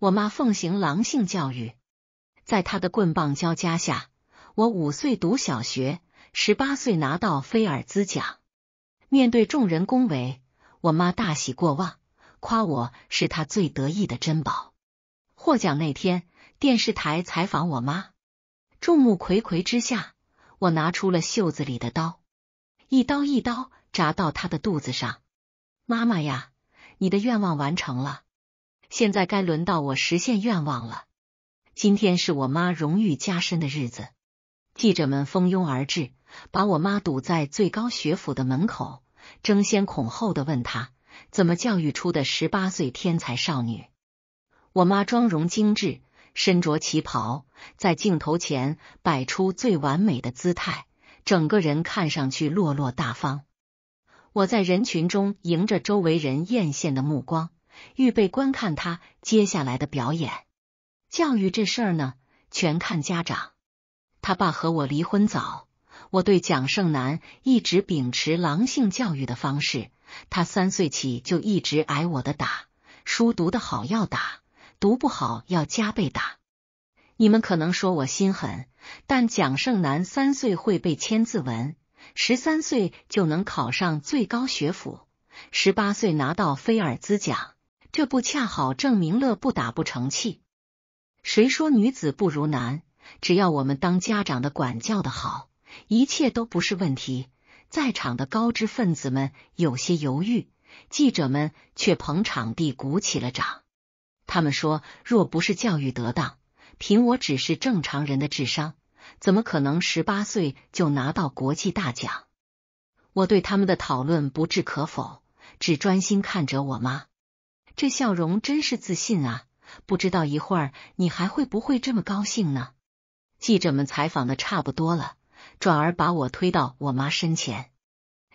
我妈奉行狼性教育，在她的棍棒交加下，我五岁读小学，十八岁拿到菲尔兹奖。面对众人恭维，我妈大喜过望，夸我是她最得意的珍宝。获奖那天，电视台采访我妈，众目睽睽之下，我拿出了袖子里的刀，一刀一刀扎到她的肚子上。妈妈呀，你的愿望完成了。现在该轮到我实现愿望了。今天是我妈荣誉加身的日子，记者们蜂拥而至，把我妈堵在最高学府的门口，争先恐后的问她怎么教育出的十八岁天才少女。我妈妆容精致，身着旗袍，在镜头前摆出最完美的姿态，整个人看上去落落大方。我在人群中迎着周围人艳羡的目光。预备观看他接下来的表演。教育这事儿呢，全看家长。他爸和我离婚早，我对蒋胜男一直秉持狼性教育的方式。他三岁起就一直挨我的打，书读得好要打，读不好要加倍打。你们可能说我心狠，但蒋胜男三岁会背千字文，十三岁就能考上最高学府，十八岁拿到菲尔兹奖。这不恰好证明乐不打不成器？谁说女子不如男？只要我们当家长的管教的好，一切都不是问题。在场的高知分子们有些犹豫，记者们却捧场地鼓起了掌。他们说：“若不是教育得当，凭我只是正常人的智商，怎么可能十八岁就拿到国际大奖？”我对他们的讨论不置可否，只专心看着我妈。这笑容真是自信啊！不知道一会儿你还会不会这么高兴呢？记者们采访的差不多了，转而把我推到我妈身前，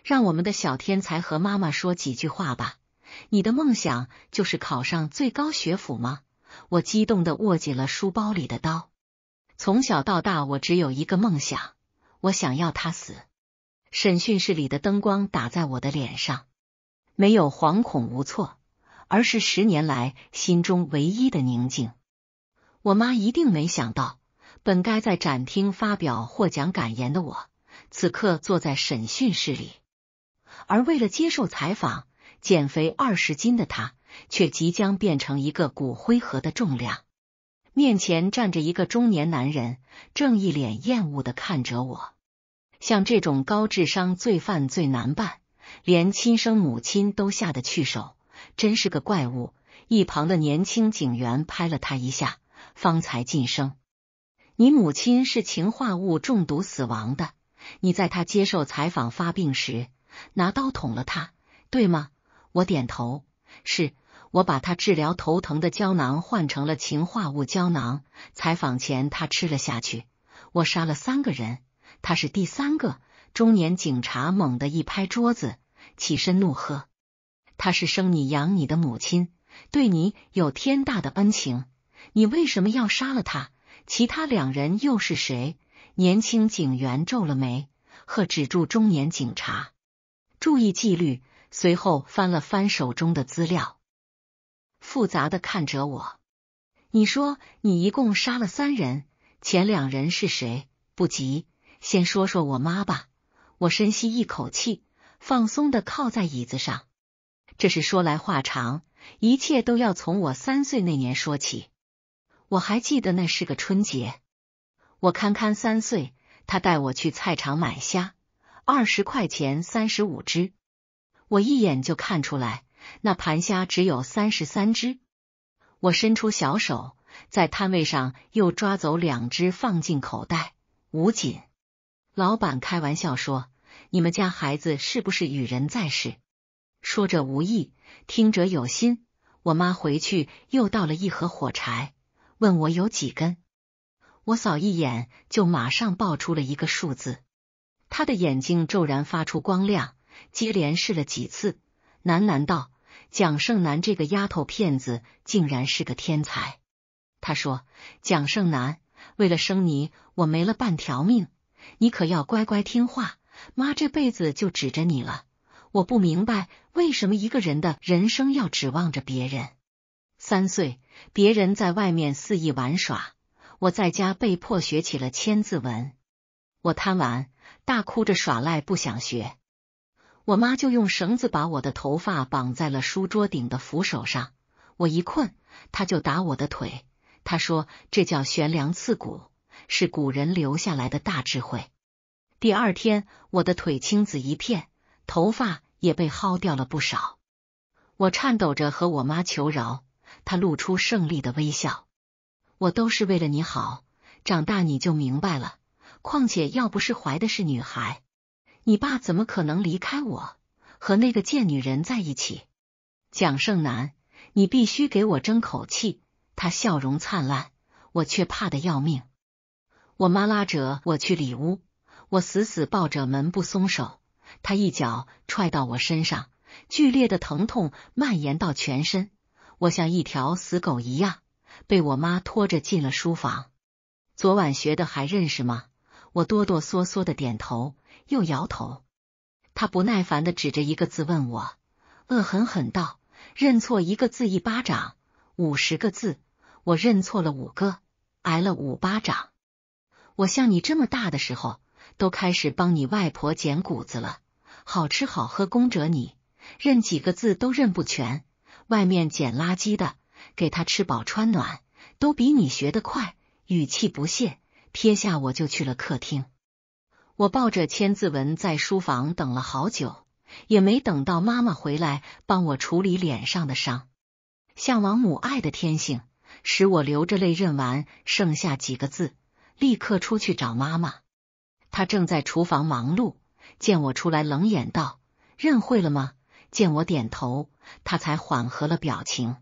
让我们的小天才和妈妈说几句话吧。你的梦想就是考上最高学府吗？我激动的握紧了书包里的刀。从小到大，我只有一个梦想，我想要他死。审讯室里的灯光打在我的脸上，没有惶恐无措。而是十年来心中唯一的宁静。我妈一定没想到，本该在展厅发表获奖感言的我，此刻坐在审讯室里。而为了接受采访，减肥二十斤的她，却即将变成一个骨灰盒的重量。面前站着一个中年男人，正一脸厌恶的看着我。像这种高智商罪犯最难办，连亲生母亲都下得去手。真是个怪物！一旁的年轻警员拍了他一下，方才噤声。你母亲是氰化物中毒死亡的，你在他接受采访发病时拿刀捅了他，对吗？我点头，是我把他治疗头疼的胶囊换成了氰化物胶囊。采访前他吃了下去，我杀了三个人，他是第三个。中年警察猛地一拍桌子，起身怒喝。她是生你养你的母亲，对你有天大的恩情，你为什么要杀了她？其他两人又是谁？年轻警员皱了眉，呵止住中年警察，注意纪律。随后翻了翻手中的资料，复杂的看着我：“你说你一共杀了三人，前两人是谁？不急，先说说我妈吧。”我深吸一口气，放松的靠在椅子上。这是说来话长，一切都要从我三岁那年说起。我还记得那是个春节，我堪堪三岁，他带我去菜场买虾，二十块钱三十五只。我一眼就看出来，那盘虾只有三十三只。我伸出小手，在摊位上又抓走两只，放进口袋，捂紧。老板开玩笑说：“你们家孩子是不是与人在世？”说者无意，听者有心。我妈回去又倒了一盒火柴，问我有几根。我扫一眼就马上报出了一个数字。他的眼睛骤然发出光亮，接连试了几次，喃喃道：“蒋胜男这个丫头片子，竟然是个天才。”他说：“蒋胜男，为了生你，我没了半条命，你可要乖乖听话，妈这辈子就指着你了。”我不明白为什么一个人的人生要指望着别人。三岁，别人在外面肆意玩耍，我在家被迫学起了千字文。我贪玩，大哭着耍赖不想学。我妈就用绳子把我的头发绑在了书桌顶的扶手上。我一困，她就打我的腿。她说这叫悬梁刺骨，是古人留下来的大智慧。第二天，我的腿青紫一片，头发。也被薅掉了不少，我颤抖着和我妈求饶，她露出胜利的微笑。我都是为了你好，长大你就明白了。况且要不是怀的是女孩，你爸怎么可能离开我和那个贱女人在一起？蒋胜男，你必须给我争口气！他笑容灿烂，我却怕得要命。我妈拉着我去里屋，我死死抱着门不松手。他一脚踹到我身上，剧烈的疼痛蔓延到全身，我像一条死狗一样被我妈拖着进了书房。昨晚学的还认识吗？我哆哆嗦嗦的点头又摇头。他不耐烦的指着一个字问我，恶狠狠道：“认错一个字一巴掌，五十个字，我认错了五个，挨了五巴掌。”我像你这么大的时候，都开始帮你外婆捡谷子了。好吃好喝供着你，认几个字都认不全。外面捡垃圾的，给他吃饱穿暖，都比你学得快。语气不屑，撇下我就去了客厅。我抱着《千字文》在书房等了好久，也没等到妈妈回来帮我处理脸上的伤。向往母爱的天性，使我流着泪认完剩下几个字，立刻出去找妈妈。她正在厨房忙碌。见我出来，冷眼道：“认会了吗？”见我点头，他才缓和了表情。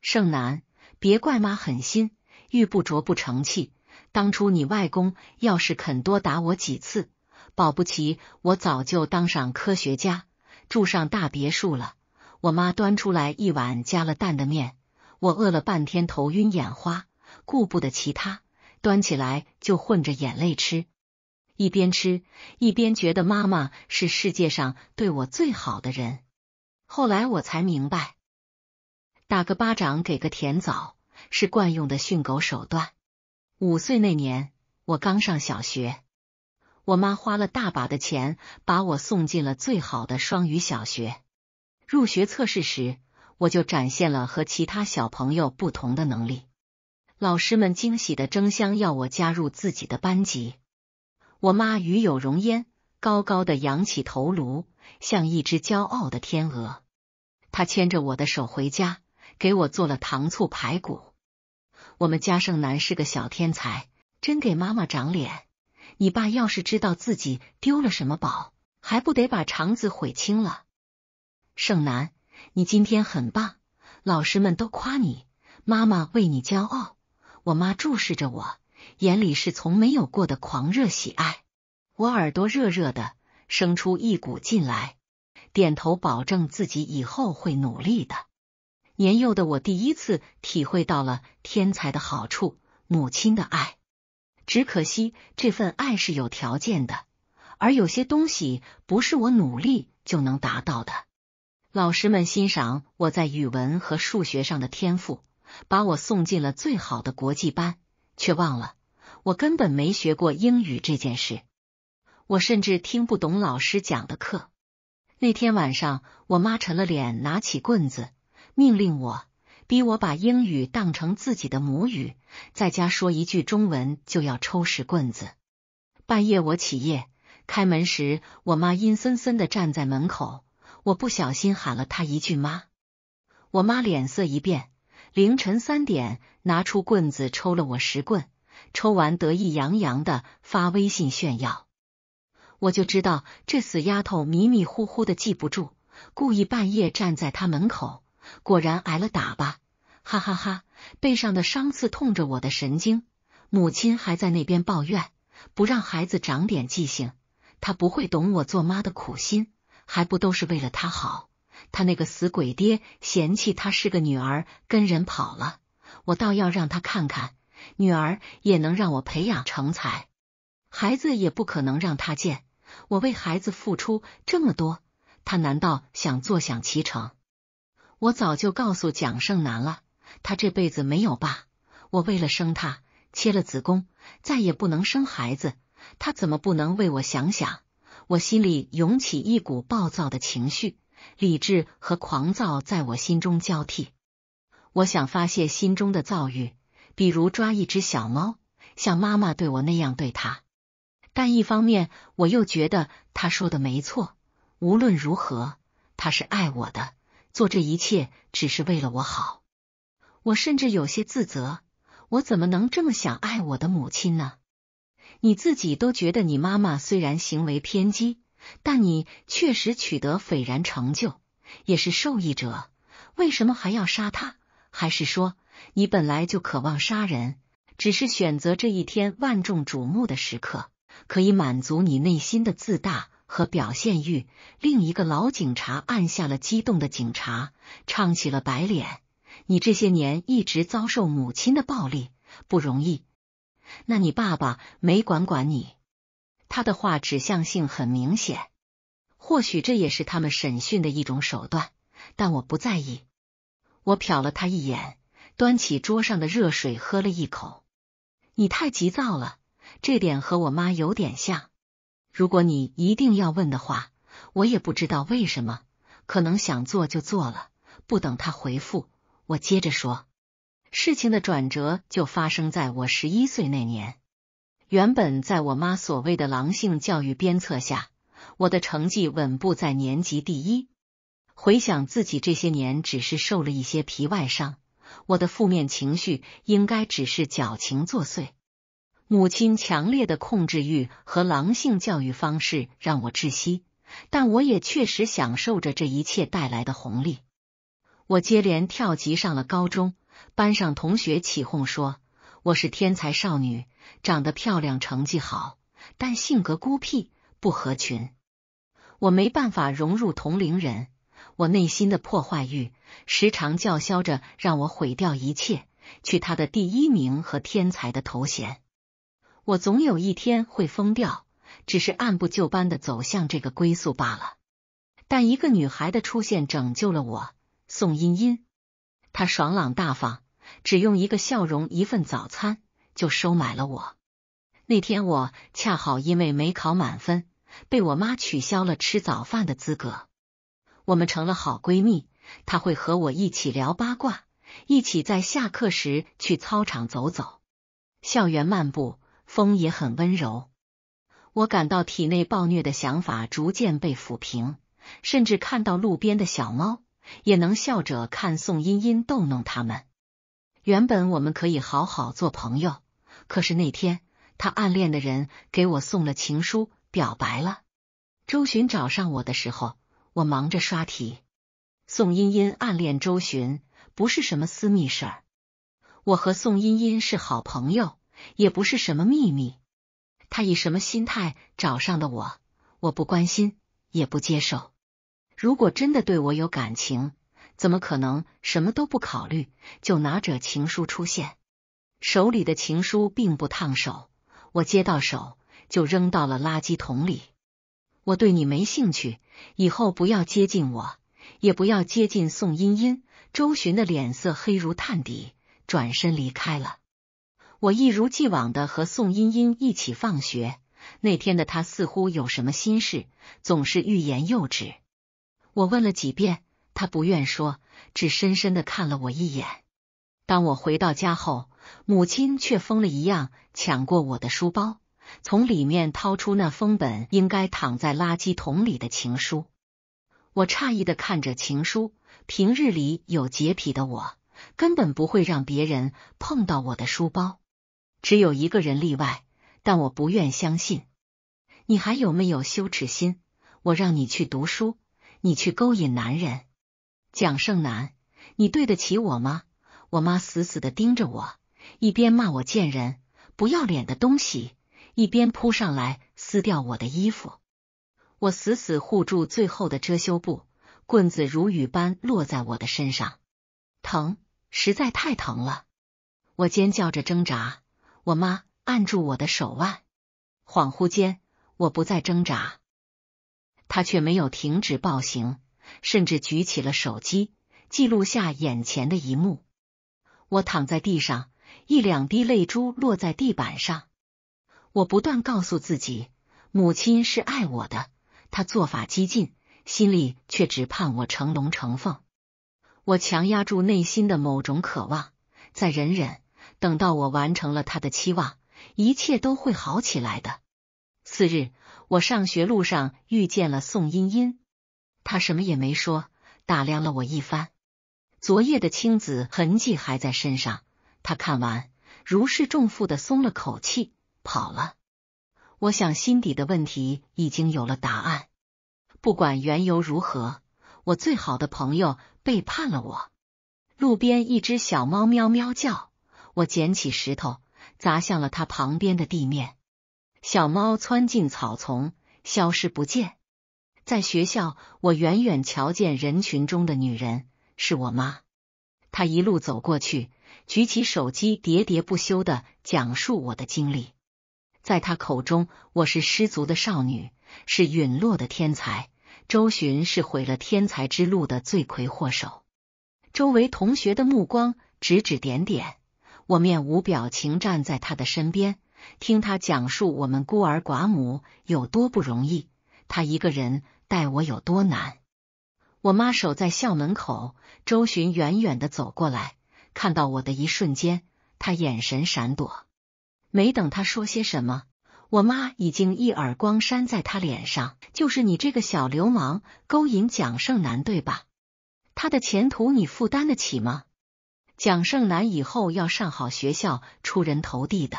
盛南，别怪妈狠心，玉不琢不成器。当初你外公要是肯多打我几次，保不齐我早就当上科学家，住上大别墅了。我妈端出来一碗加了蛋的面，我饿了半天，头晕眼花，顾不得其他，端起来就混着眼泪吃。一边吃一边觉得妈妈是世界上对我最好的人。后来我才明白，打个巴掌给个甜枣是惯用的训狗手段。五岁那年，我刚上小学，我妈花了大把的钱把我送进了最好的双语小学。入学测试时，我就展现了和其他小朋友不同的能力，老师们惊喜的争相要我加入自己的班级。我妈与有容焉，高高的扬起头颅，像一只骄傲的天鹅。她牵着我的手回家，给我做了糖醋排骨。我们家胜男是个小天才，真给妈妈长脸。你爸要是知道自己丢了什么宝，还不得把肠子悔青了？胜男，你今天很棒，老师们都夸你，妈妈为你骄傲。我妈注视着我。眼里是从没有过的狂热喜爱，我耳朵热热的，生出一股劲来，点头保证自己以后会努力的。年幼的我第一次体会到了天才的好处，母亲的爱，只可惜这份爱是有条件的，而有些东西不是我努力就能达到的。老师们欣赏我在语文和数学上的天赋，把我送进了最好的国际班，却忘了。我根本没学过英语这件事，我甚至听不懂老师讲的课。那天晚上，我妈沉了脸，拿起棍子，命令我，逼我把英语当成自己的母语，在家说一句中文就要抽十棍子。半夜我起夜开门时，我妈阴森森的站在门口，我不小心喊了她一句“妈”，我妈脸色一变，凌晨三点拿出棍子抽了我十棍。抽完得意洋洋的发微信炫耀，我就知道这死丫头迷迷糊糊的记不住，故意半夜站在她门口，果然挨了打吧，哈哈哈！背上的伤刺痛着我的神经，母亲还在那边抱怨，不让孩子长点记性，她不会懂我做妈的苦心，还不都是为了她好？她那个死鬼爹嫌弃她是个女儿跟人跑了，我倒要让她看看。女儿也能让我培养成才，孩子也不可能让他见。我为孩子付出这么多，他难道想坐享其成？我早就告诉蒋胜男了，他这辈子没有爸。我为了生他切了子宫，再也不能生孩子。他怎么不能为我想想？我心里涌起一股暴躁的情绪，理智和狂躁在我心中交替。我想发泄心中的躁郁。比如抓一只小猫，像妈妈对我那样对它。但一方面，我又觉得他说的没错。无论如何，他是爱我的，做这一切只是为了我好。我甚至有些自责，我怎么能这么想爱我的母亲呢？你自己都觉得，你妈妈虽然行为偏激，但你确实取得斐然成就，也是受益者。为什么还要杀他？还是说？你本来就渴望杀人，只是选择这一天万众瞩目的时刻，可以满足你内心的自大和表现欲。另一个老警察按下了激动的警察，唱起了白脸。你这些年一直遭受母亲的暴力，不容易。那你爸爸没管管你？他的话指向性很明显，或许这也是他们审讯的一种手段，但我不在意。我瞟了他一眼。端起桌上的热水喝了一口。你太急躁了，这点和我妈有点像。如果你一定要问的话，我也不知道为什么，可能想做就做了。不等他回复，我接着说：事情的转折就发生在我十一岁那年。原本在我妈所谓的“狼性”教育鞭策下，我的成绩稳步在年级第一。回想自己这些年，只是受了一些皮外伤。我的负面情绪应该只是矫情作祟。母亲强烈的控制欲和狼性教育方式让我窒息，但我也确实享受着这一切带来的红利。我接连跳级上了高中，班上同学起哄说我是天才少女，长得漂亮，成绩好，但性格孤僻，不合群，我没办法融入同龄人。我内心的破坏欲时常叫嚣着，让我毁掉一切，去他的第一名和天才的头衔！我总有一天会疯掉，只是按部就班的走向这个归宿罢了。但一个女孩的出现拯救了我，宋茵茵。她爽朗大方，只用一个笑容、一份早餐就收买了我。那天我恰好因为没考满分，被我妈取消了吃早饭的资格。我们成了好闺蜜，她会和我一起聊八卦，一起在下课时去操场走走，校园漫步，风也很温柔。我感到体内暴虐的想法逐渐被抚平，甚至看到路边的小猫，也能笑着看宋茵茵逗弄他们。原本我们可以好好做朋友，可是那天，她暗恋的人给我送了情书，表白了。周寻找上我的时候。我忙着刷题。宋茵茵暗恋周寻，不是什么私密事儿。我和宋茵茵是好朋友，也不是什么秘密。他以什么心态找上的我，我不关心，也不接受。如果真的对我有感情，怎么可能什么都不考虑就拿着情书出现？手里的情书并不烫手，我接到手就扔到了垃圾桶里。我对你没兴趣，以后不要接近我，也不要接近宋茵茵。周寻的脸色黑如炭底，转身离开了。我一如既往的和宋茵茵一起放学。那天的他似乎有什么心事，总是欲言又止。我问了几遍，他不愿说，只深深的看了我一眼。当我回到家后，母亲却疯了一样抢过我的书包。从里面掏出那封本应该躺在垃圾桶里的情书，我诧异的看着情书。平日里有洁癖的我，根本不会让别人碰到我的书包，只有一个人例外，但我不愿相信。你还有没有羞耻心？我让你去读书，你去勾引男人，蒋胜男，你对得起我吗？我妈死死的盯着我，一边骂我贱人，不要脸的东西。一边扑上来撕掉我的衣服，我死死护住最后的遮羞布，棍子如雨般落在我的身上，疼，实在太疼了！我尖叫着挣扎，我妈按住我的手腕，恍惚间我不再挣扎，她却没有停止暴行，甚至举起了手机记录下眼前的一幕。我躺在地上，一两滴泪珠落在地板上。我不断告诉自己，母亲是爱我的，她做法激进，心里却只盼我成龙成凤。我强压住内心的某种渴望，再忍忍，等到我完成了她的期望，一切都会好起来的。次日，我上学路上遇见了宋茵茵，她什么也没说，打量了我一番，昨夜的青紫痕迹还在身上。她看完，如释重负的松了口气。跑了，我想心底的问题已经有了答案。不管缘由如何，我最好的朋友背叛了我。路边一只小猫喵喵叫，我捡起石头砸向了它旁边的地面。小猫窜进草丛，消失不见。在学校，我远远瞧见人群中的女人是我妈，她一路走过去，举起手机喋喋不休的讲述我的经历。在他口中，我是失足的少女，是陨落的天才。周寻是毁了天才之路的罪魁祸首。周围同学的目光指指点点，我面无表情站在他的身边，听他讲述我们孤儿寡母有多不容易，他一个人带我有多难。我妈守在校门口，周寻远远的走过来看到我的一瞬间，他眼神闪躲。没等他说些什么，我妈已经一耳光扇在他脸上。就是你这个小流氓勾引蒋胜男，对吧？他的前途你负担得起吗？蒋胜男以后要上好学校，出人头地的，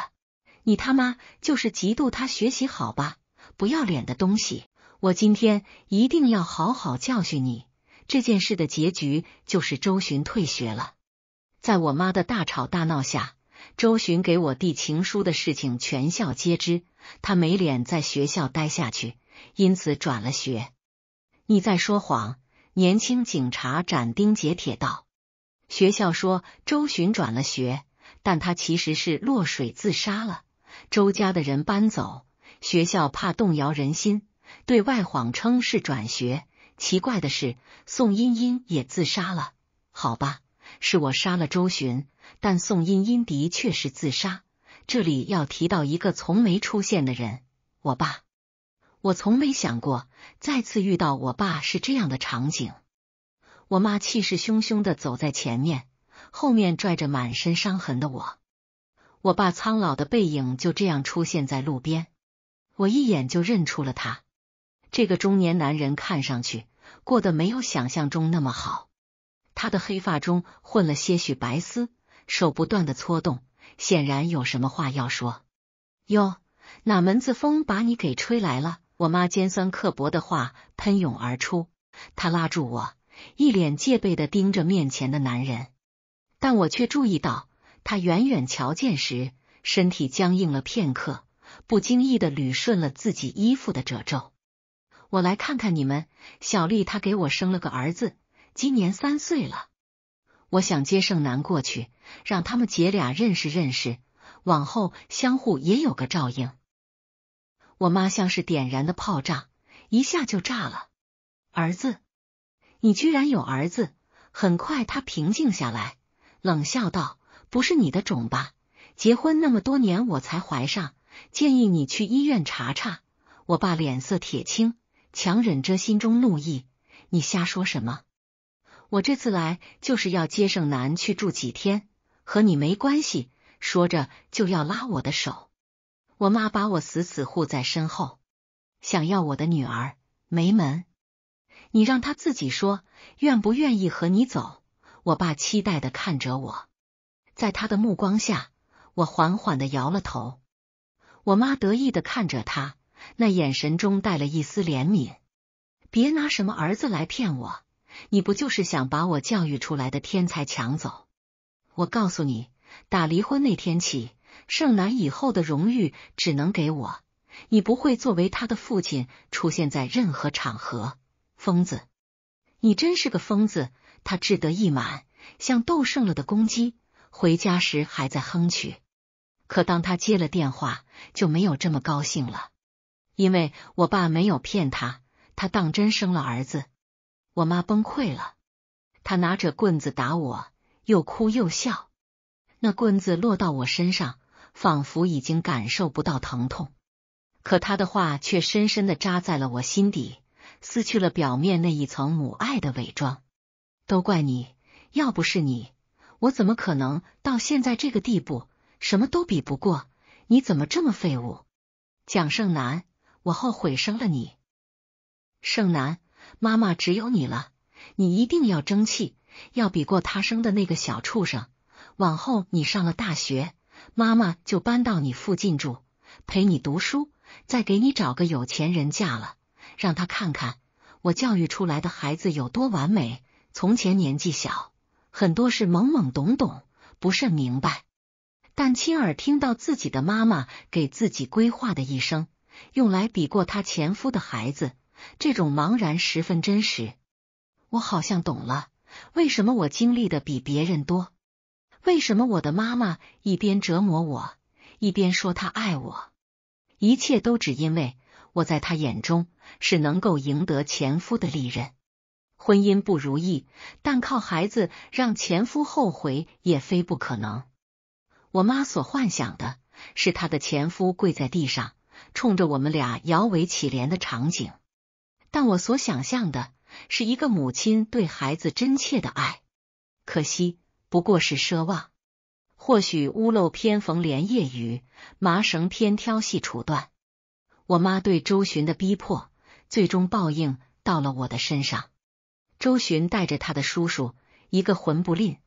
你他妈就是嫉妒他学习好吧？不要脸的东西！我今天一定要好好教训你。这件事的结局就是周巡退学了。在我妈的大吵大闹下。周巡给我递情书的事情全校皆知，他没脸在学校待下去，因此转了学。你在说谎！年轻警察斩钉截铁道。学校说周巡转了学，但他其实是落水自杀了。周家的人搬走，学校怕动摇人心，对外谎称是转学。奇怪的是，宋茵茵也自杀了。好吧。是我杀了周巡，但宋茵茵的确是自杀。这里要提到一个从没出现的人——我爸。我从没想过再次遇到我爸是这样的场景。我妈气势汹汹的走在前面，后面拽着满身伤痕的我。我爸苍老的背影就这样出现在路边，我一眼就认出了他。这个中年男人看上去过得没有想象中那么好。他的黑发中混了些许白丝，手不断的搓动，显然有什么话要说。哟，哪门子风把你给吹来了？我妈尖酸刻薄的话喷涌而出。她拉住我，一脸戒备的盯着面前的男人，但我却注意到，他远远瞧见时，身体僵硬了片刻，不经意的捋顺了自己衣服的褶皱。我来看看你们，小丽，她给我生了个儿子。今年三岁了，我想接盛男过去，让他们姐俩认识认识，往后相互也有个照应。我妈像是点燃的炮仗，一下就炸了。儿子，你居然有儿子！很快他平静下来，冷笑道：“不是你的种吧？结婚那么多年，我才怀上，建议你去医院查查。”我爸脸色铁青，强忍着心中怒意：“你瞎说什么？”我这次来就是要接胜男去住几天，和你没关系。说着就要拉我的手，我妈把我死死护在身后，想要我的女儿没门。你让他自己说愿不愿意和你走。我爸期待的看着我，在他的目光下，我缓缓的摇了头。我妈得意的看着他，那眼神中带了一丝怜悯。别拿什么儿子来骗我。你不就是想把我教育出来的天才抢走？我告诉你，打离婚那天起，盛楠以后的荣誉只能给我，你不会作为他的父亲出现在任何场合。疯子，你真是个疯子！他志得意满，像斗胜了的公鸡，回家时还在哼曲。可当他接了电话，就没有这么高兴了，因为我爸没有骗他，他当真生了儿子。我妈崩溃了，她拿着棍子打我，又哭又笑。那棍子落到我身上，仿佛已经感受不到疼痛，可她的话却深深的扎在了我心底，撕去了表面那一层母爱的伪装。都怪你，要不是你，我怎么可能到现在这个地步，什么都比不过？你怎么这么废物？蒋胜男，我后悔生了你，胜男。妈妈只有你了，你一定要争气，要比过他生的那个小畜生。往后你上了大学，妈妈就搬到你附近住，陪你读书，再给你找个有钱人嫁了，让他看看我教育出来的孩子有多完美。从前年纪小，很多事懵懵懂懂，不甚明白，但亲耳听到自己的妈妈给自己规划的一生，用来比过他前夫的孩子。这种茫然十分真实，我好像懂了为什么我经历的比别人多，为什么我的妈妈一边折磨我，一边说她爱我。一切都只因为我在她眼中是能够赢得前夫的利刃。婚姻不如意，但靠孩子让前夫后悔也非不可能。我妈所幻想的是她的前夫跪在地上，冲着我们俩摇尾乞怜的场景。但我所想象的是一个母亲对孩子真切的爱，可惜不过是奢望。或许屋漏偏逢连夜雨，麻绳偏挑细处断。我妈对周巡的逼迫，最终报应到了我的身上。周巡带着他的叔叔，一个魂不吝，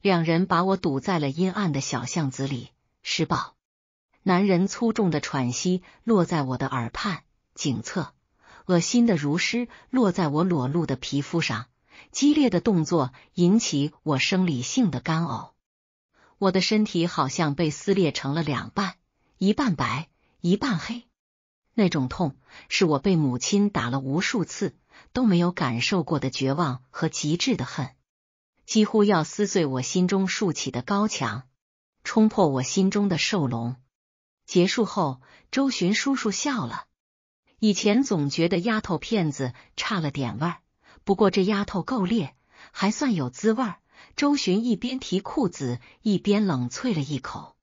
两人把我堵在了阴暗的小巷子里。施暴，男人粗重的喘息落在我的耳畔、颈侧。恶心的如湿落在我裸露的皮肤上，激烈的动作引起我生理性的干呕。我的身体好像被撕裂成了两半，一半白，一半黑。那种痛是我被母亲打了无数次都没有感受过的绝望和极致的恨，几乎要撕碎我心中竖起的高墙，冲破我心中的兽笼。结束后，周巡叔叔笑了。以前总觉得丫头片子差了点味儿，不过这丫头够烈，还算有滋味。周巡一边提裤子一边冷啐了一口：“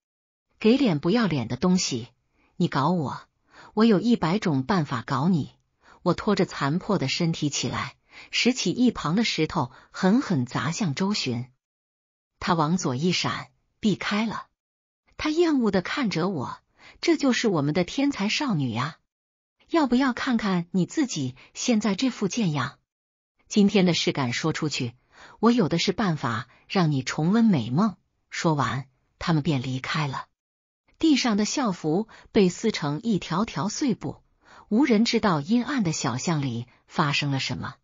给脸不要脸的东西，你搞我，我有一百种办法搞你！”我拖着残破的身体起来，拾起一旁的石头，狠狠砸向周巡。他往左一闪，避开了。他厌恶的看着我：“这就是我们的天才少女呀！”要不要看看你自己现在这副贱样？今天的事敢说出去？我有的是办法让你重温美梦。说完，他们便离开了。地上的校服被撕成一条条碎布，无人知道阴暗的小巷里发生了什么。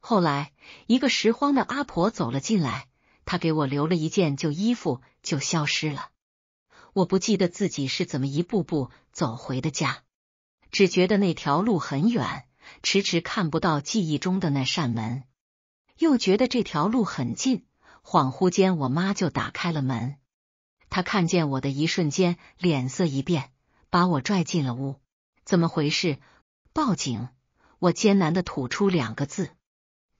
后来，一个拾荒的阿婆走了进来，她给我留了一件旧衣服，就消失了。我不记得自己是怎么一步步走回的家。只觉得那条路很远，迟迟看不到记忆中的那扇门，又觉得这条路很近。恍惚间，我妈就打开了门。她看见我的一瞬间，脸色一变，把我拽进了屋。怎么回事？报警！我艰难的吐出两个字。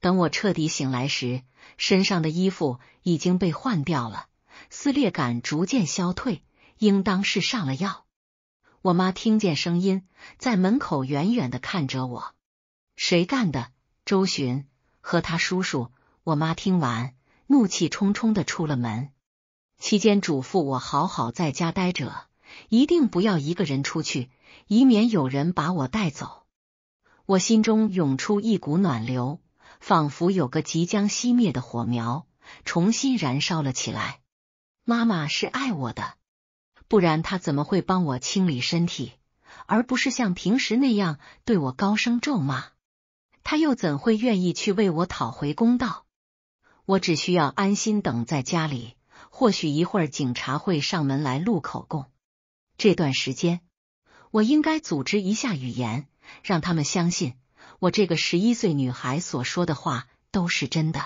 等我彻底醒来时，身上的衣服已经被换掉了，撕裂感逐渐消退，应当是上了药。我妈听见声音，在门口远远的看着我。谁干的？周寻和他叔叔。我妈听完，怒气冲冲的出了门。期间嘱咐我好好在家待着，一定不要一个人出去，以免有人把我带走。我心中涌出一股暖流，仿佛有个即将熄灭的火苗重新燃烧了起来。妈妈是爱我的。不然他怎么会帮我清理身体，而不是像平时那样对我高声咒骂？他又怎会愿意去为我讨回公道？我只需要安心等在家里，或许一会儿警察会上门来录口供。这段时间我应该组织一下语言，让他们相信我这个十一岁女孩所说的话都是真的。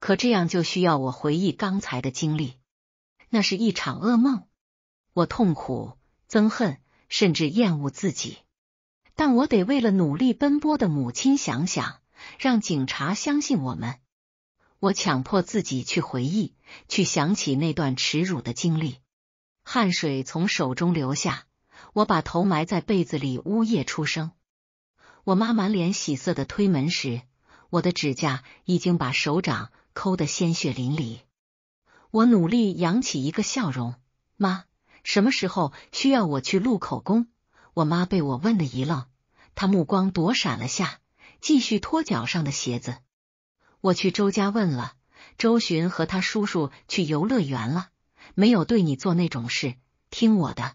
可这样就需要我回忆刚才的经历，那是一场噩梦。我痛苦、憎恨，甚至厌恶自己，但我得为了努力奔波的母亲想想，让警察相信我们。我强迫自己去回忆，去想起那段耻辱的经历，汗水从手中流下，我把头埋在被子里，呜咽出声。我妈满脸喜色的推门时，我的指甲已经把手掌抠得鲜血淋漓。我努力扬起一个笑容，妈。什么时候需要我去录口供？我妈被我问的一愣，她目光躲闪了下，继续脱脚上的鞋子。我去周家问了，周寻和他叔叔去游乐园了，没有对你做那种事。听我的，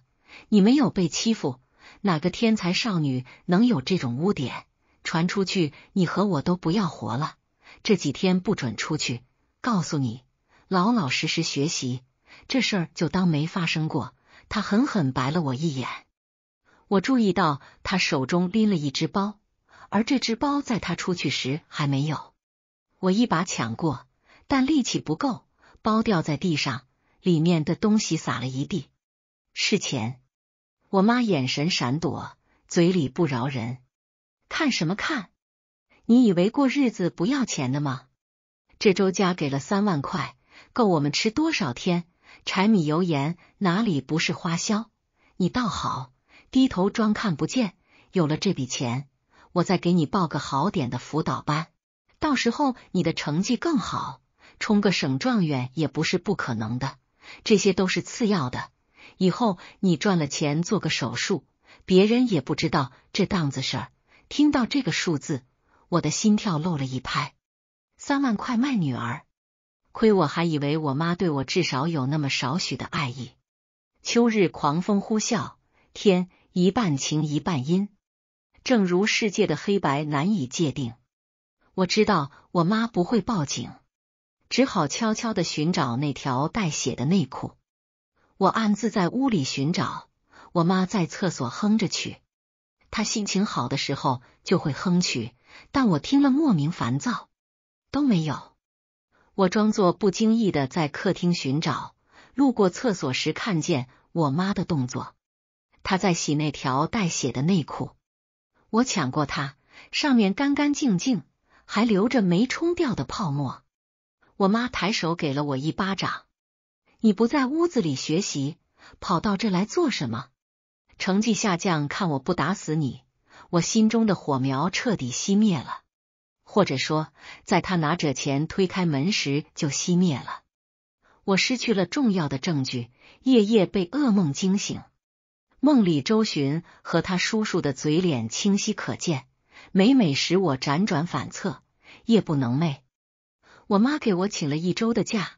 你没有被欺负，哪个天才少女能有这种污点？传出去，你和我都不要活了。这几天不准出去，告诉你，老老实实学习，这事就当没发生过。他狠狠白了我一眼，我注意到他手中拎了一只包，而这只包在他出去时还没有。我一把抢过，但力气不够，包掉在地上，里面的东西撒了一地，是钱。我妈眼神闪躲，嘴里不饶人：“看什么看？你以为过日子不要钱的吗？这周家给了三万块，够我们吃多少天？”柴米油盐哪里不是花销？你倒好，低头装看不见。有了这笔钱，我再给你报个好点的辅导班，到时候你的成绩更好，冲个省状元也不是不可能的。这些都是次要的，以后你赚了钱做个手术，别人也不知道这档子事儿。听到这个数字，我的心跳漏了一拍，三万块卖女儿。亏我还以为我妈对我至少有那么少许的爱意。秋日狂风呼啸，天一半晴一半阴，正如世界的黑白难以界定。我知道我妈不会报警，只好悄悄的寻找那条带血的内裤。我暗自在屋里寻找，我妈在厕所哼着曲，她心情好的时候就会哼曲，但我听了莫名烦躁。都没有。我装作不经意的在客厅寻找，路过厕所时看见我妈的动作，她在洗那条带血的内裤。我抢过她，上面干干净净，还留着没冲掉的泡沫。我妈抬手给了我一巴掌：“你不在屋子里学习，跑到这来做什么？成绩下降，看我不打死你！”我心中的火苗彻底熄灭了。或者说，在他拿着钱推开门时就熄灭了。我失去了重要的证据，夜夜被噩梦惊醒，梦里周巡和他叔叔的嘴脸清晰可见，每每使我辗转反侧，夜不能寐。我妈给我请了一周的假，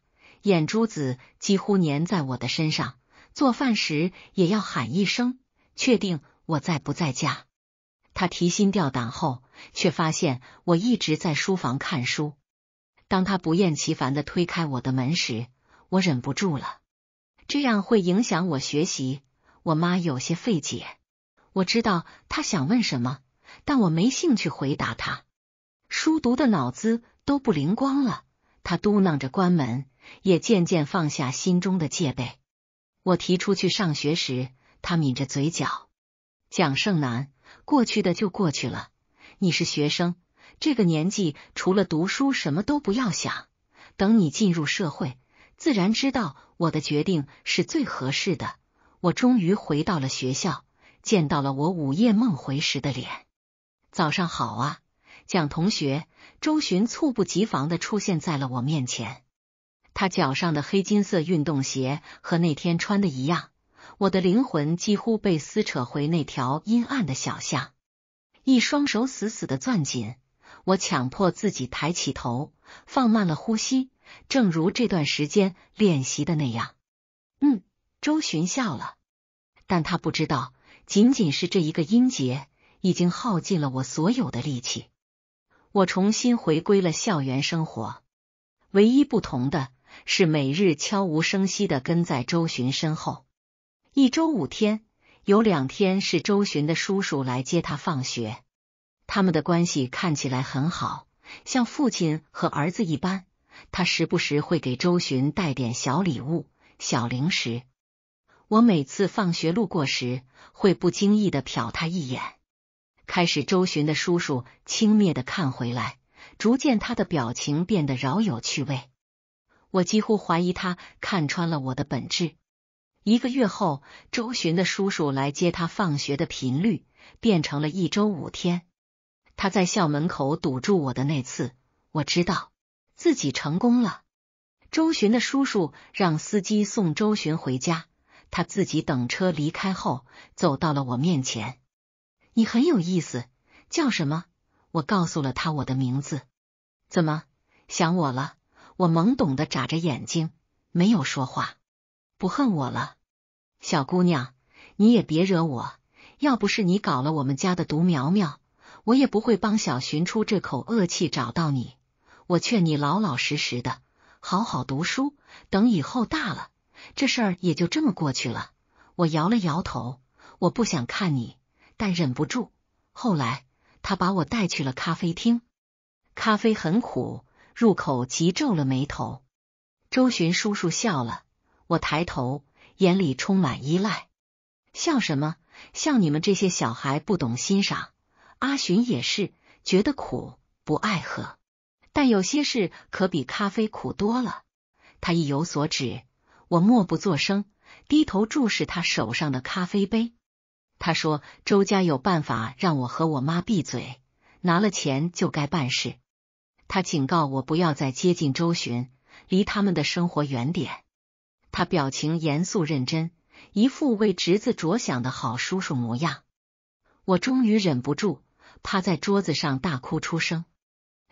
眼珠子几乎粘在我的身上，做饭时也要喊一声，确定我在不在家。她提心吊胆后。却发现我一直在书房看书。当他不厌其烦的推开我的门时，我忍不住了。这样会影响我学习。我妈有些费解，我知道他想问什么，但我没兴趣回答他。书读的脑子都不灵光了。他嘟囔着关门，也渐渐放下心中的戒备。我提出去上学时，他抿着嘴角。蒋胜男，过去的就过去了。你是学生，这个年纪除了读书什么都不要想。等你进入社会，自然知道我的决定是最合适的。我终于回到了学校，见到了我午夜梦回时的脸。早上好啊，蒋同学。周寻猝不及防的出现在了我面前，他脚上的黑金色运动鞋和那天穿的一样。我的灵魂几乎被撕扯回那条阴暗的小巷。一双手死死的攥紧，我强迫自己抬起头，放慢了呼吸，正如这段时间练习的那样。嗯，周寻笑了，但他不知道，仅仅是这一个音节，已经耗尽了我所有的力气。我重新回归了校园生活，唯一不同的是，每日悄无声息的跟在周寻身后，一周五天。有两天是周巡的叔叔来接他放学，他们的关系看起来很好，像父亲和儿子一般。他时不时会给周巡带点小礼物、小零食。我每次放学路过时，会不经意的瞟他一眼。开始，周巡的叔叔轻蔑的看回来，逐渐他的表情变得饶有趣味。我几乎怀疑他看穿了我的本质。一个月后，周寻的叔叔来接他，放学的频率变成了一周五天。他在校门口堵住我的那次，我知道自己成功了。周寻的叔叔让司机送周寻回家，他自己等车离开后，走到了我面前。你很有意思，叫什么？我告诉了他我的名字。怎么想我了？我懵懂的眨着眼睛，没有说话。不恨我了，小姑娘，你也别惹我。要不是你搞了我们家的独苗苗，我也不会帮小寻出这口恶气，找到你。我劝你老老实实的，好好读书，等以后大了，这事儿也就这么过去了。我摇了摇头，我不想看你，但忍不住。后来他把我带去了咖啡厅，咖啡很苦，入口即皱了眉头。周寻叔叔笑了。我抬头，眼里充满依赖，笑什么？像你们这些小孩不懂欣赏。阿寻也是觉得苦，不爱喝。但有些事可比咖啡苦多了。他意有所指，我默不作声，低头注视他手上的咖啡杯。他说：“周家有办法让我和我妈闭嘴，拿了钱就该办事。”他警告我不要再接近周寻，离他们的生活远点。他表情严肃认真，一副为侄子着想的好叔叔模样。我终于忍不住趴在桌子上大哭出声，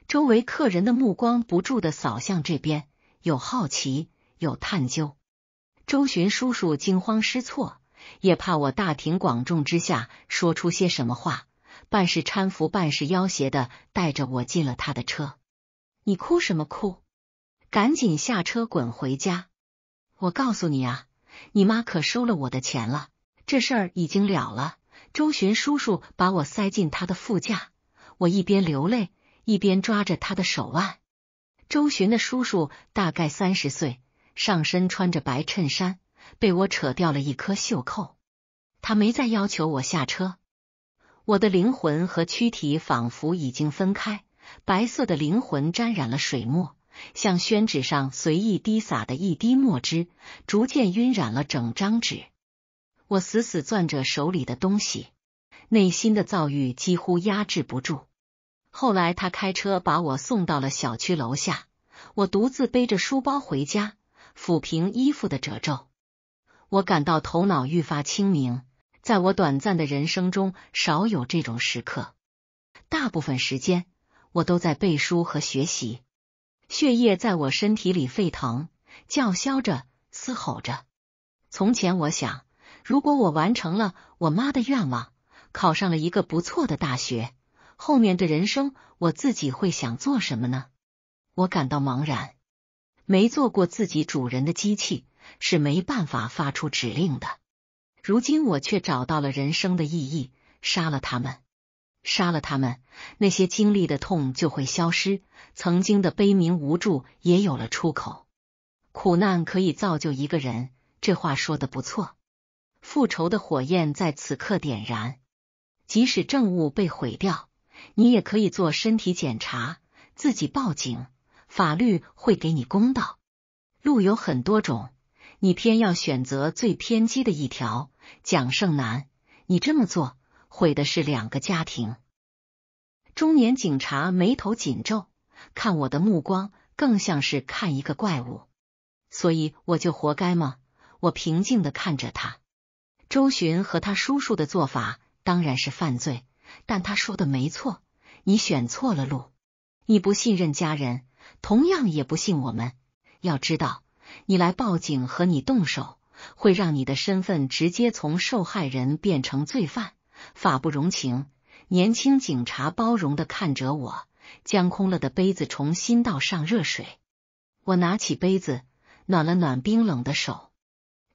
周围客人的目光不住的扫向这边，有好奇，有探究。周巡叔叔惊慌失措，也怕我大庭广众之下说出些什么话，半是搀扶，半是要挟的带着我进了他的车。你哭什么哭？赶紧下车滚回家！我告诉你啊，你妈可收了我的钱了，这事儿已经了了。周寻叔叔把我塞进他的副驾，我一边流泪一边抓着他的手腕。周寻的叔叔大概三十岁，上身穿着白衬衫，被我扯掉了一颗袖扣。他没再要求我下车，我的灵魂和躯体仿佛已经分开，白色的灵魂沾染了水墨。像宣纸上随意滴洒的一滴墨汁，逐渐晕染了整张纸。我死死攥着手里的东西，内心的躁郁几乎压制不住。后来，他开车把我送到了小区楼下，我独自背着书包回家，抚平衣服的褶皱。我感到头脑愈发清明，在我短暂的人生中，少有这种时刻。大部分时间，我都在背书和学习。血液在我身体里沸腾，叫嚣着，嘶吼着。从前，我想，如果我完成了我妈的愿望，考上了一个不错的大学，后面的人生，我自己会想做什么呢？我感到茫然。没做过自己主人的机器是没办法发出指令的。如今，我却找到了人生的意义，杀了他们。杀了他们，那些经历的痛就会消失，曾经的悲鸣无助也有了出口。苦难可以造就一个人，这话说的不错。复仇的火焰在此刻点燃，即使证物被毁掉，你也可以做身体检查，自己报警，法律会给你公道。路有很多种，你偏要选择最偏激的一条。蒋胜男，你这么做。毁的是两个家庭。中年警察眉头紧皱，看我的目光更像是看一个怪物。所以我就活该吗？我平静的看着他。周巡和他叔叔的做法当然是犯罪，但他说的没错，你选错了路。你不信任家人，同样也不信我们。要知道，你来报警和你动手，会让你的身份直接从受害人变成罪犯。法不容情，年轻警察包容的看着我，将空了的杯子重新倒上热水。我拿起杯子，暖了暖冰冷的手。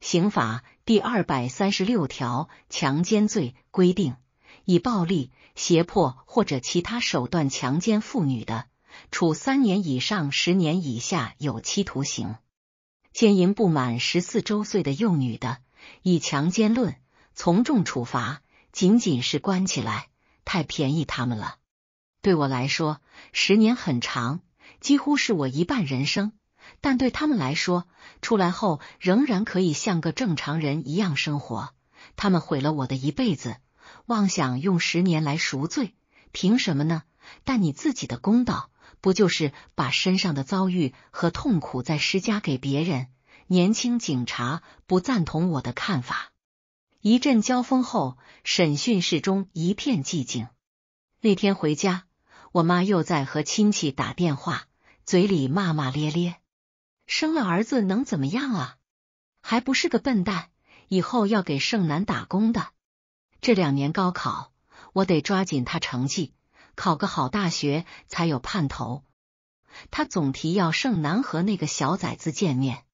刑法第二百三十六条，强奸罪规定，以暴力、胁迫或者其他手段强奸妇女的，处三年以上十年以下有期徒刑；奸淫不满十四周岁的幼女的，以强奸论，从重处罚。仅仅是关起来，太便宜他们了。对我来说，十年很长，几乎是我一半人生。但对他们来说，出来后仍然可以像个正常人一样生活。他们毁了我的一辈子，妄想用十年来赎罪，凭什么呢？但你自己的公道，不就是把身上的遭遇和痛苦再施加给别人？年轻警察不赞同我的看法。一阵交锋后，审讯室中一片寂静。那天回家，我妈又在和亲戚打电话，嘴里骂骂咧咧：“生了儿子能怎么样啊？还不是个笨蛋，以后要给盛男打工的。这两年高考，我得抓紧他成绩，考个好大学才有盼头。”他总提要盛男和那个小崽子见面，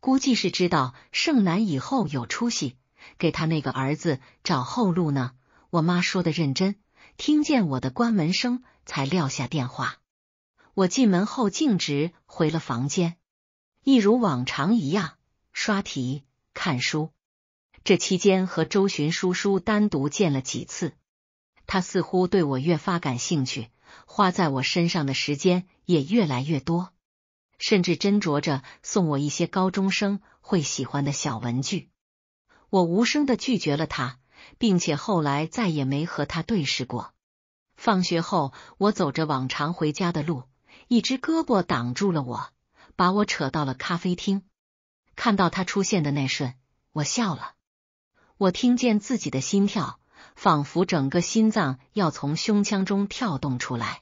估计是知道盛男以后有出息。给他那个儿子找后路呢？我妈说的认真，听见我的关门声才撂下电话。我进门后径直回了房间，一如往常一样刷题、看书。这期间和周寻叔叔单独见了几次，他似乎对我越发感兴趣，花在我身上的时间也越来越多，甚至斟酌着送我一些高中生会喜欢的小文具。我无声的拒绝了他，并且后来再也没和他对视过。放学后，我走着往常回家的路，一只胳膊挡住了我，把我扯到了咖啡厅。看到他出现的那瞬，我笑了。我听见自己的心跳，仿佛整个心脏要从胸腔中跳动出来。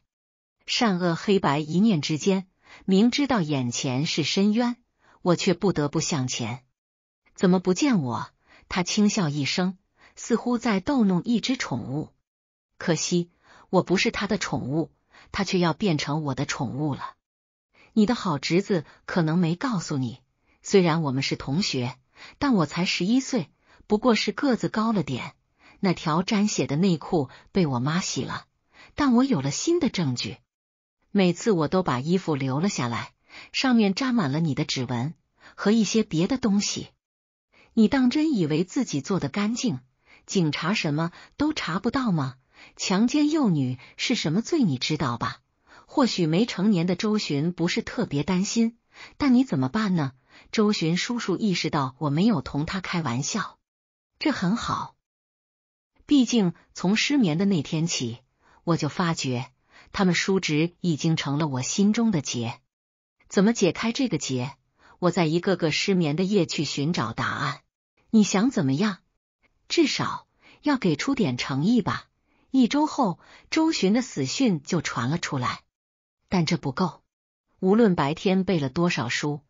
善恶黑白一念之间，明知道眼前是深渊，我却不得不向前。怎么不见我？他轻笑一声，似乎在逗弄一只宠物。可惜我不是他的宠物，他却要变成我的宠物了。你的好侄子可能没告诉你，虽然我们是同学，但我才十一岁，不过是个子高了点。那条沾血的内裤被我妈洗了，但我有了新的证据。每次我都把衣服留了下来，上面沾满了你的指纹和一些别的东西。你当真以为自己做的干净，警察什么都查不到吗？强奸幼女是什么罪？你知道吧？或许没成年的周寻不是特别担心，但你怎么办呢？周寻叔叔意识到我没有同他开玩笑，这很好。毕竟从失眠的那天起，我就发觉他们叔侄已经成了我心中的结，怎么解开这个结？我在一个个失眠的夜去寻找答案。你想怎么样？至少要给出点诚意吧。一周后，周巡的死讯就传了出来，但这不够。无论白天背了多少书，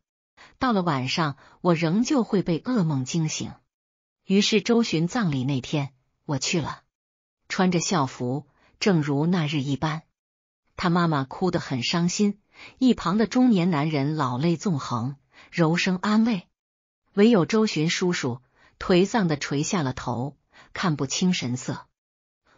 到了晚上，我仍旧会被噩梦惊醒。于是，周巡葬礼那天，我去了，穿着校服，正如那日一般。他妈妈哭得很伤心，一旁的中年男人老泪纵横。柔声安慰，唯有周寻叔叔颓丧的垂下了头，看不清神色。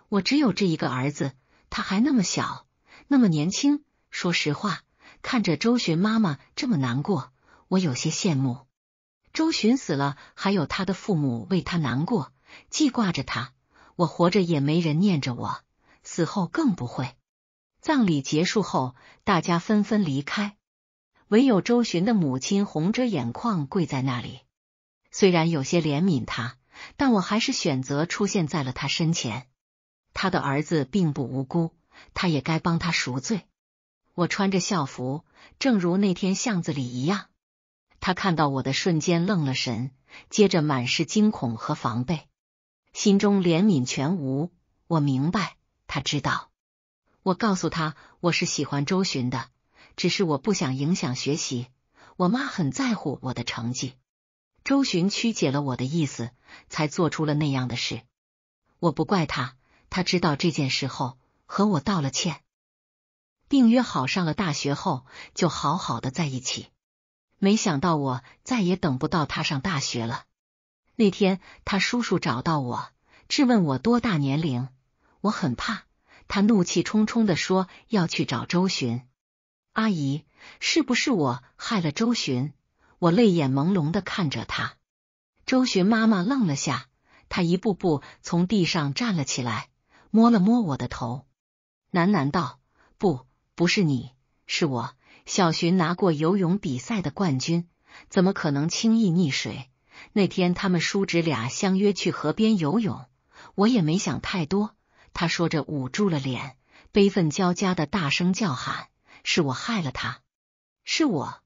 我只有这一个儿子，他还那么小，那么年轻。说实话，看着周寻妈妈这么难过，我有些羡慕。周寻死了，还有他的父母为他难过，记挂着他。我活着也没人念着我，死后更不会。葬礼结束后，大家纷纷离开。唯有周寻的母亲红着眼眶跪在那里，虽然有些怜悯他，但我还是选择出现在了他身前。他的儿子并不无辜，他也该帮他赎罪。我穿着校服，正如那天巷子里一样。他看到我的瞬间愣了神，接着满是惊恐和防备，心中怜悯全无。我明白，他知道。我告诉他，我是喜欢周寻的。只是我不想影响学习，我妈很在乎我的成绩。周寻曲解了我的意思，才做出了那样的事。我不怪他，他知道这件事后和我道了歉，并约好上了大学后就好好的在一起。没想到我再也等不到他上大学了。那天他叔叔找到我，质问我多大年龄，我很怕。他怒气冲冲的说要去找周寻。阿姨，是不是我害了周寻？我泪眼朦胧的看着他。周寻妈妈愣了下，他一步步从地上站了起来，摸了摸我的头，喃喃道：“不，不是你，是我。小寻拿过游泳比赛的冠军，怎么可能轻易溺水？那天他们叔侄俩相约去河边游泳，我也没想太多。”他说着，捂住了脸，悲愤交加的大声叫喊。是我害了他，是我，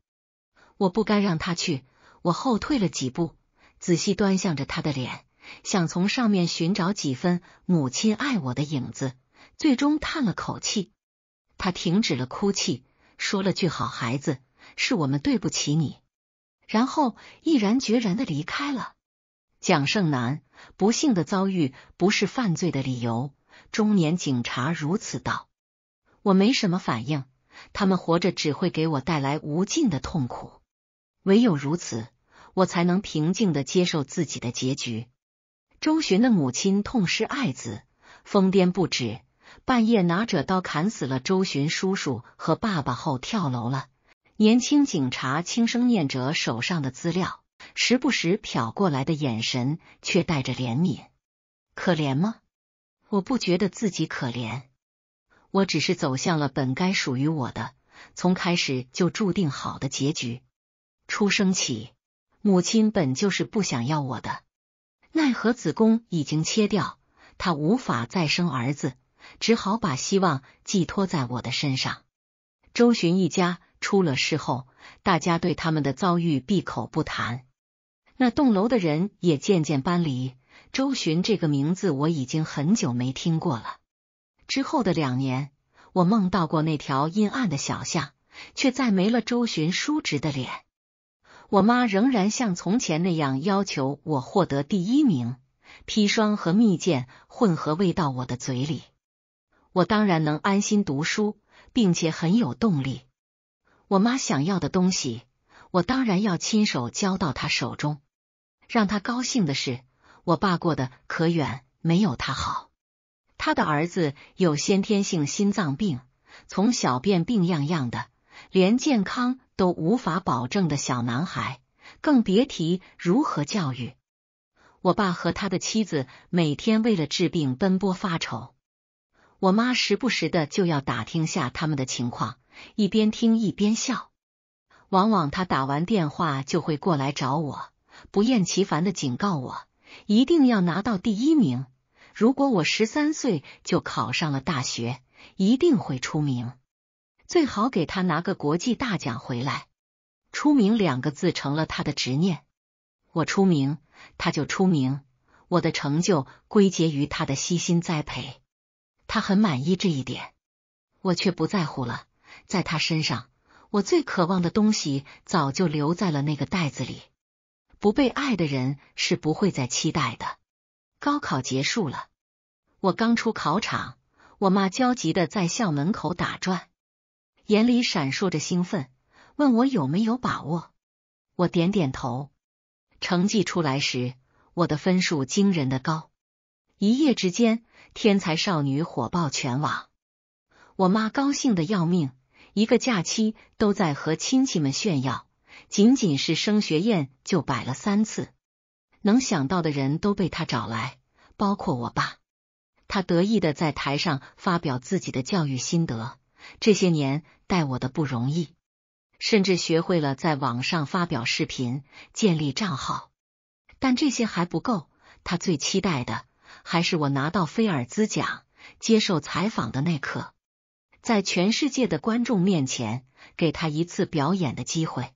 我不该让他去。我后退了几步，仔细端详着他的脸，想从上面寻找几分母亲爱我的影子，最终叹了口气。他停止了哭泣，说了句“好孩子”，是我们对不起你，然后毅然决然的离开了。蒋胜男不幸的遭遇不是犯罪的理由。中年警察如此道，我没什么反应。他们活着只会给我带来无尽的痛苦，唯有如此，我才能平静的接受自己的结局。周巡的母亲痛失爱子，疯癫不止，半夜拿着刀砍死了周巡叔叔和爸爸后跳楼了。年轻警察轻声念着手上的资料，时不时瞟过来的眼神却带着怜悯。可怜吗？我不觉得自己可怜。我只是走向了本该属于我的，从开始就注定好的结局。出生起，母亲本就是不想要我的，奈何子宫已经切掉，她无法再生儿子，只好把希望寄托在我的身上。周寻一家出了事后，大家对他们的遭遇闭口不谈，那栋楼的人也渐渐搬离。周寻这个名字，我已经很久没听过了。之后的两年，我梦到过那条阴暗的小巷，却再没了周寻叔侄的脸。我妈仍然像从前那样要求我获得第一名，砒霜和蜜饯混合喂到我的嘴里。我当然能安心读书，并且很有动力。我妈想要的东西，我当然要亲手交到她手中。让她高兴的是，我爸过得可远没有她好。他的儿子有先天性心脏病，从小便病殃殃的，连健康都无法保证的小男孩，更别提如何教育。我爸和他的妻子每天为了治病奔波发愁，我妈时不时的就要打听下他们的情况，一边听一边笑。往往他打完电话就会过来找我，不厌其烦的警告我一定要拿到第一名。如果我十三岁就考上了大学，一定会出名。最好给他拿个国际大奖回来。出名两个字成了他的执念。我出名，他就出名。我的成就归结于他的悉心栽培，他很满意这一点。我却不在乎了。在他身上，我最渴望的东西早就留在了那个袋子里。不被爱的人是不会再期待的。高考结束了，我刚出考场，我妈焦急的在校门口打转，眼里闪烁着兴奋，问我有没有把握。我点点头。成绩出来时，我的分数惊人的高，一夜之间，天才少女火爆全网。我妈高兴的要命，一个假期都在和亲戚们炫耀，仅仅是升学宴就摆了三次。能想到的人都被他找来，包括我爸。他得意的在台上发表自己的教育心得，这些年带我的不容易，甚至学会了在网上发表视频，建立账号。但这些还不够，他最期待的还是我拿到菲尔兹奖、接受采访的那刻，在全世界的观众面前给他一次表演的机会。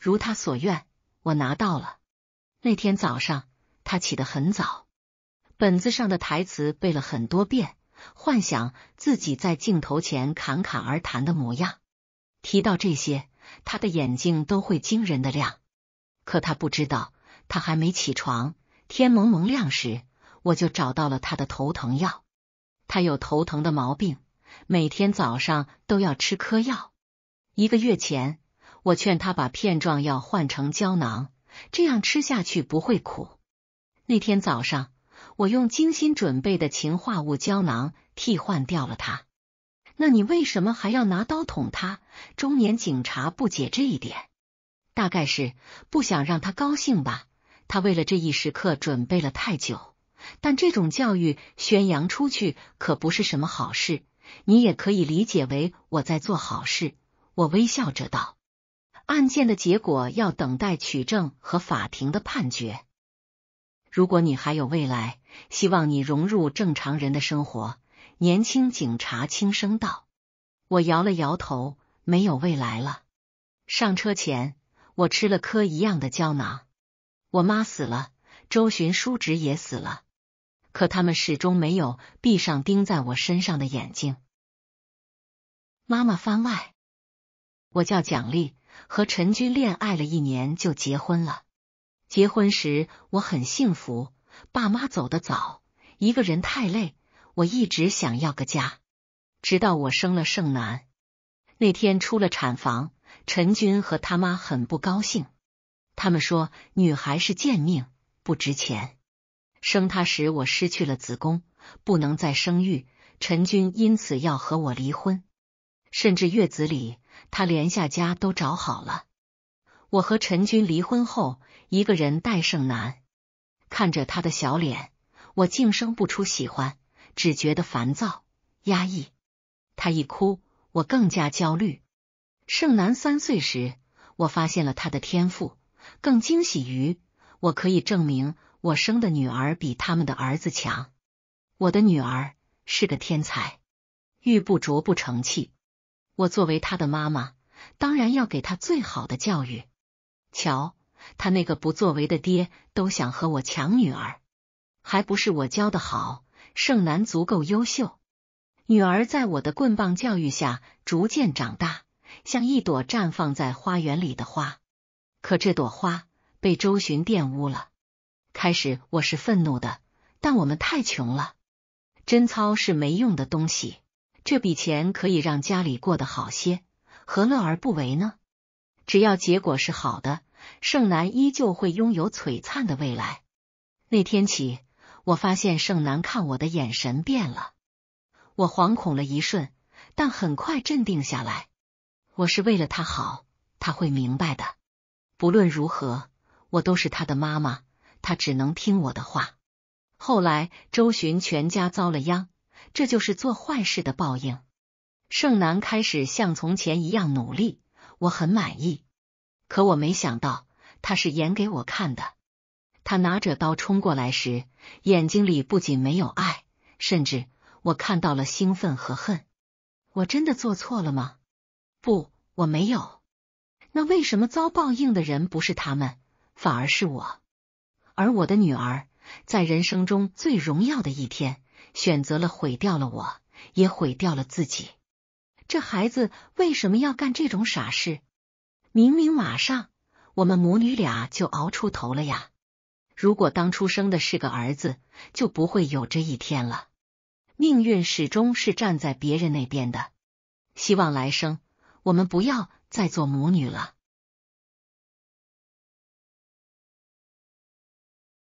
如他所愿，我拿到了。那天早上，他起得很早，本子上的台词背了很多遍，幻想自己在镜头前侃侃而谈的模样。提到这些，他的眼睛都会惊人的亮。可他不知道，他还没起床，天蒙蒙亮时，我就找到了他的头疼药。他有头疼的毛病，每天早上都要吃颗药。一个月前，我劝他把片状药换成胶囊。这样吃下去不会苦。那天早上，我用精心准备的氰化物胶囊替换掉了它。那你为什么还要拿刀捅他？中年警察不解这一点，大概是不想让他高兴吧。他为了这一时刻准备了太久，但这种教育宣扬出去可不是什么好事。你也可以理解为我在做好事。我微笑着道。案件的结果要等待取证和法庭的判决。如果你还有未来，希望你融入正常人的生活。年轻警察轻声道：“我摇了摇头，没有未来了。”上车前，我吃了颗一样的胶囊。我妈死了，周巡叔侄也死了，可他们始终没有闭上钉在我身上的眼睛。妈妈番外，我叫蒋丽。和陈军恋爱了一年就结婚了。结婚时我很幸福，爸妈走得早，一个人太累。我一直想要个家，直到我生了盛楠。那天出了产房，陈军和他妈很不高兴，他们说女孩是贱命，不值钱。生他时我失去了子宫，不能再生育，陈军因此要和我离婚，甚至月子里。他连下家都找好了。我和陈军离婚后，一个人带胜男。看着他的小脸，我竟生不出喜欢，只觉得烦躁压抑。他一哭，我更加焦虑。胜男三岁时，我发现了他的天赋，更惊喜于我可以证明我生的女儿比他们的儿子强。我的女儿是个天才，玉不琢不成器。我作为他的妈妈，当然要给他最好的教育。瞧，他那个不作为的爹都想和我抢女儿，还不是我教的好？胜男足够优秀，女儿在我的棍棒教育下逐渐长大，像一朵绽放在花园里的花。可这朵花被周巡玷污了。开始我是愤怒的，但我们太穷了，贞操是没用的东西。这笔钱可以让家里过得好些，何乐而不为呢？只要结果是好的，盛楠依旧会拥有璀璨的未来。那天起，我发现盛楠看我的眼神变了，我惶恐了一瞬，但很快镇定下来。我是为了他好，他会明白的。不论如何，我都是他的妈妈，他只能听我的话。后来，周巡全家遭了殃。这就是做坏事的报应。盛楠开始像从前一样努力，我很满意。可我没想到他是演给我看的。他拿着刀冲过来时，眼睛里不仅没有爱，甚至我看到了兴奋和恨。我真的做错了吗？不，我没有。那为什么遭报应的人不是他们，反而是我？而我的女儿，在人生中最荣耀的一天。选择了毁掉了，我也毁掉了自己。这孩子为什么要干这种傻事？明明马上我们母女俩就熬出头了呀！如果当初生的是个儿子，就不会有这一天了。命运始终是站在别人那边的。希望来生我们不要再做母女了。